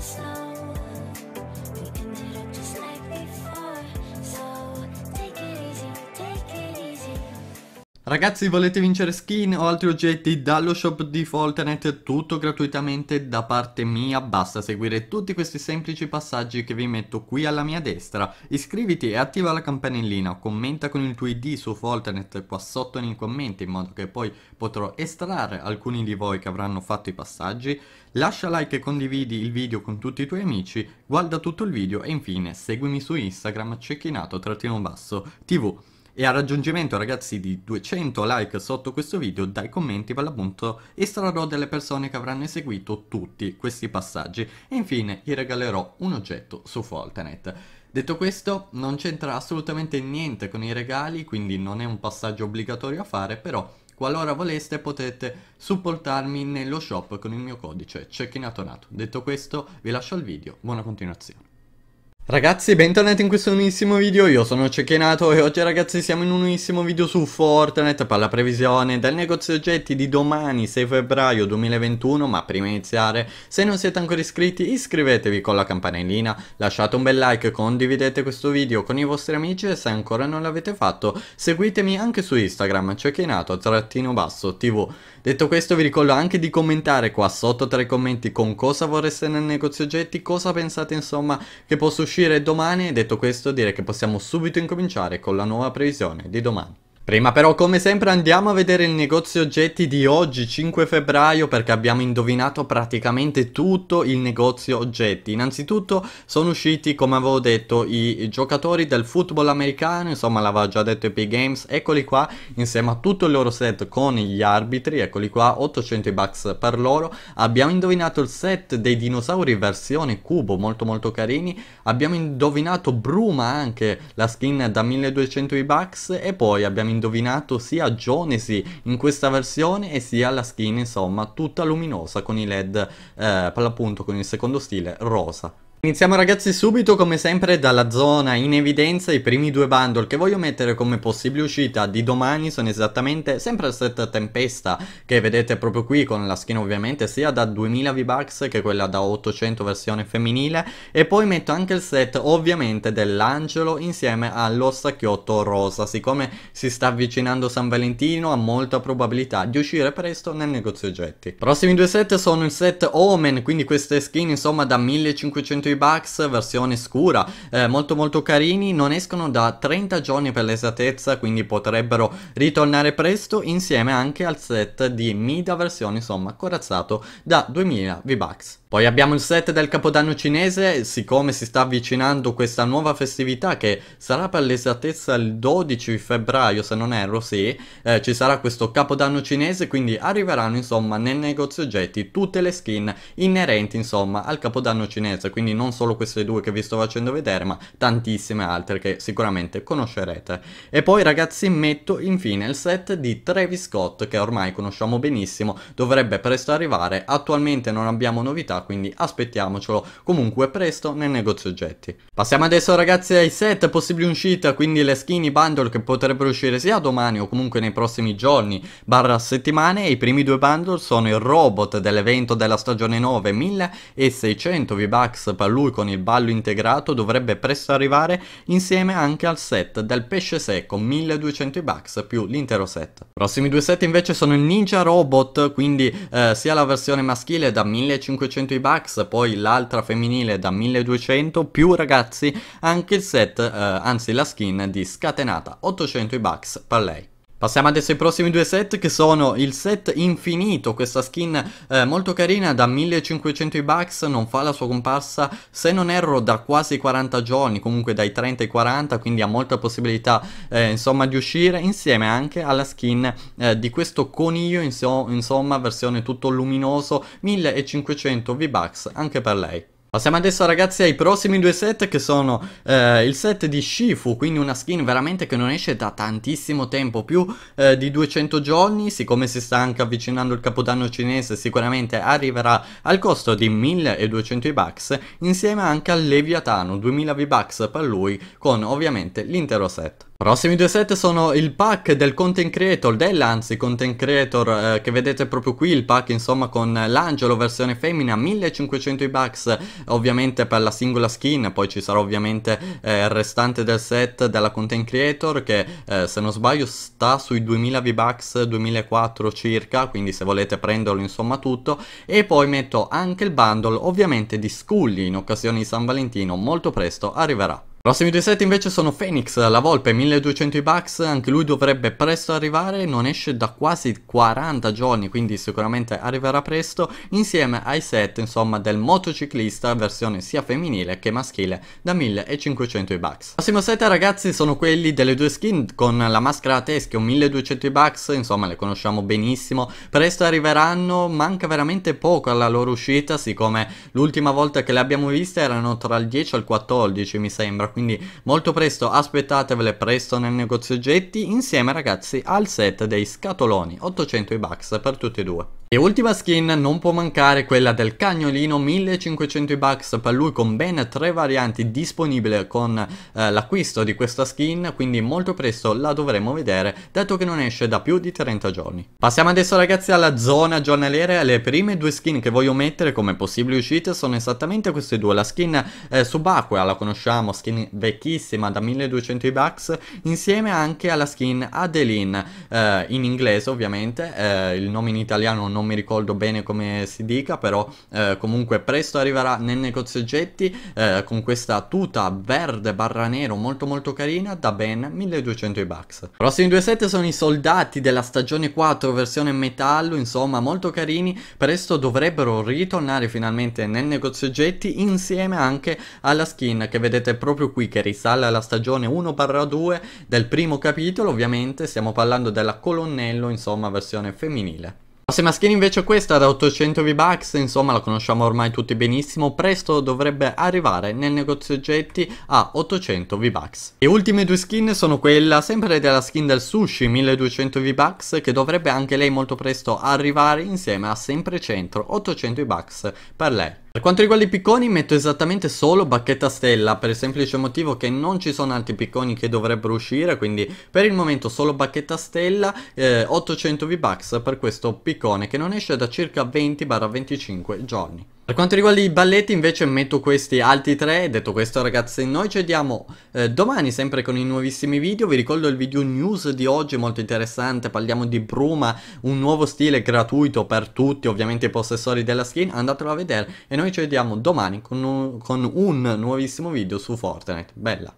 slow. Ragazzi volete vincere skin o altri oggetti dallo shop di Fortnite tutto gratuitamente da parte mia basta seguire tutti questi semplici passaggi che vi metto qui alla mia destra iscriviti e attiva la campanellina commenta con il tuo id su Fortnite qua sotto nei commenti in modo che poi potrò estrarre alcuni di voi che avranno fatto i passaggi lascia like e condividi il video con tutti i tuoi amici guarda tutto il video e infine seguimi su Instagram cecchinato-basso tv e al raggiungimento ragazzi di 200 like sotto questo video dai commenti per l'appunto estrarrò delle persone che avranno eseguito tutti questi passaggi e infine gli regalerò un oggetto su Fortnite. Detto questo non c'entra assolutamente niente con i regali quindi non è un passaggio obbligatorio a fare però Qualora voleste potete supportarmi nello shop con il mio codice Cecchinato Detto questo vi lascio al video, buona continuazione. Ragazzi bentornati in questo nuovissimo video, io sono Cecchinato e oggi ragazzi siamo in un nuovissimo video su Fortnite per la previsione del negozio oggetti di domani 6 febbraio 2021 ma prima di iniziare se non siete ancora iscritti iscrivetevi con la campanellina, lasciate un bel like, condividete questo video con i vostri amici e se ancora non l'avete fatto seguitemi anche su Instagram cecchinato-tv Detto questo vi ricordo anche di commentare qua sotto tra i commenti con cosa vorreste nel negozio oggetti, cosa pensate insomma che possa uscire domani detto questo direi che possiamo subito incominciare con la nuova previsione di domani. Prima però come sempre andiamo a vedere il negozio oggetti di oggi 5 febbraio perché abbiamo indovinato praticamente tutto il negozio oggetti. Innanzitutto sono usciti come avevo detto i giocatori del football americano, insomma l'aveva già detto Epic Games, eccoli qua insieme a tutto il loro set con gli arbitri, eccoli qua 800 bucks per loro. Abbiamo indovinato il set dei dinosauri versione cubo molto molto carini, abbiamo indovinato Bruma anche la skin da 1200 bucks e poi abbiamo indovinato sia Jonesy in questa versione e sia la skin insomma tutta luminosa con i led eh, per l'appunto con il secondo stile rosa. Iniziamo ragazzi subito come sempre dalla zona in evidenza i primi due bundle che voglio mettere come possibile uscita di domani sono esattamente sempre il set Tempesta che vedete proprio qui con la skin ovviamente sia da 2000 V-Bucks che quella da 800 versione femminile e poi metto anche il set ovviamente dell'Angelo insieme allo sacchiotto rosa siccome si sta avvicinando San Valentino ha molta probabilità di uscire presto nel negozio oggetti. Prossimi due set sono il set Omen quindi queste skin insomma da 1500 V i Bucks versione scura, eh, molto molto carini, non escono da 30 giorni per l'esattezza, quindi potrebbero ritornare presto insieme anche al set di Mida versione insomma corazzato da 2000 V-Bucks. Poi abbiamo il set del Capodanno cinese, siccome si sta avvicinando questa nuova festività che sarà per l'esattezza il 12 febbraio se non erro, sì, eh, ci sarà questo Capodanno cinese, quindi arriveranno insomma nel negozio oggetti tutte le skin inerenti insomma al Capodanno cinese, quindi non solo queste due che vi sto facendo vedere, ma tantissime altre che sicuramente conoscerete. E poi ragazzi metto infine il set di Travis Scott che ormai conosciamo benissimo, dovrebbe presto arrivare, attualmente non abbiamo novità quindi aspettiamocelo comunque presto nel negozio oggetti. Passiamo adesso ragazzi ai set possibili uscita, quindi le skin, i bundle che potrebbero uscire sia domani o comunque nei prossimi giorni barra settimane e i primi due bundle sono il robot dell'evento della stagione 9 1600 V-Bucks per lui con il ballo integrato dovrebbe presto arrivare insieme anche al set del pesce secco 1200 V-Bucks più l'intero set. I prossimi due set invece sono il ninja robot quindi eh, sia la versione maschile da 1500 1200 i bucks, poi l'altra femminile da 1200, più ragazzi anche il set, eh, anzi la skin di Scatenata, 800 i bucks per lei. Passiamo adesso ai prossimi due set che sono il set infinito, questa skin eh, molto carina da 1500 bucks, non fa la sua comparsa se non erro da quasi 40 giorni, comunque dai 30 ai 40, quindi ha molta possibilità eh, insomma di uscire insieme anche alla skin eh, di questo coniglio insomma versione tutto luminoso 1500 V-Bucks anche per lei. Passiamo adesso ragazzi ai prossimi due set che sono eh, il set di Shifu, quindi una skin veramente che non esce da tantissimo tempo, più eh, di 200 giorni, siccome si sta anche avvicinando il capodanno cinese sicuramente arriverà al costo di 1200 V-Bucks insieme anche al Leviatano, 2000 V-Bucks per lui con ovviamente l'intero set. Prossimi due set sono il pack del content creator, dell'anzi content creator eh, che vedete proprio qui, il pack insomma con l'angelo versione femmina, 1500 i bucks ovviamente per la singola skin, poi ci sarà ovviamente eh, il restante del set della content creator che eh, se non sbaglio sta sui 2000 V-Bucks, 2004 circa, quindi se volete prenderlo insomma tutto e poi metto anche il bundle ovviamente di Scully in occasione di San Valentino, molto presto arriverà. Prossimi due set invece sono Phoenix, la Volpe 1200 bucks, anche lui dovrebbe presto arrivare, non esce da quasi 40 giorni, quindi sicuramente arriverà presto, insieme ai set insomma del motociclista versione sia femminile che maschile da 1500 bucks. Prossimo set ragazzi sono quelli delle due skin con la maschera a teschio 1200 bucks, insomma le conosciamo benissimo, presto arriveranno, manca veramente poco alla loro uscita, siccome l'ultima volta che le abbiamo viste erano tra il 10 e il 14 mi sembra, quindi molto presto aspettatevele presto nel negozio oggetti insieme ragazzi al set dei scatoloni 800 i bucks per tutti e due e ultima skin non può mancare quella del cagnolino 1500 bucks per lui con ben tre varianti disponibili con eh, l'acquisto di questa skin quindi molto presto la dovremo vedere dato che non esce da più di 30 giorni. Passiamo adesso ragazzi alla zona giornaliera le prime due skin che voglio mettere come possibili uscite sono esattamente queste due la skin eh, subacquea la conosciamo skin vecchissima da 1200 bucks insieme anche alla skin Adeline eh, in inglese ovviamente eh, il nome in italiano non non mi ricordo bene come si dica, però eh, comunque presto arriverà nel negozio oggetti eh, con questa tuta verde barra nero molto molto carina da ben 1200 bucks. I prossimi due set sono i soldati della stagione 4 versione metallo, insomma molto carini, presto dovrebbero ritornare finalmente nel negozio oggetti insieme anche alla skin che vedete proprio qui che risale alla stagione 1 barra 2 del primo capitolo, ovviamente stiamo parlando della colonnello insomma versione femminile. La Semaschina invece questa da 800 V-Bucks, insomma la conosciamo ormai tutti benissimo, presto dovrebbe arrivare nel negozio oggetti a 800 V-Bucks. Le ultime due skin sono quella sempre della skin del sushi 1200 V-Bucks che dovrebbe anche lei molto presto arrivare insieme a sempre 100 800 V-Bucks per lei. Per quanto riguarda i picconi metto esattamente solo bacchetta stella per il semplice motivo che non ci sono altri picconi che dovrebbero uscire quindi per il momento solo bacchetta stella eh, 800 V-Bucks per questo piccone che non esce da circa 20-25 giorni. Per quanto riguarda i balletti invece metto questi altri tre, detto questo ragazzi noi ci vediamo eh, domani sempre con i nuovissimi video, vi ricordo il video news di oggi molto interessante, parliamo di Bruma, un nuovo stile gratuito per tutti, ovviamente i possessori della skin, andatelo a vedere e noi ci vediamo domani con un, con un nuovissimo video su Fortnite, bella!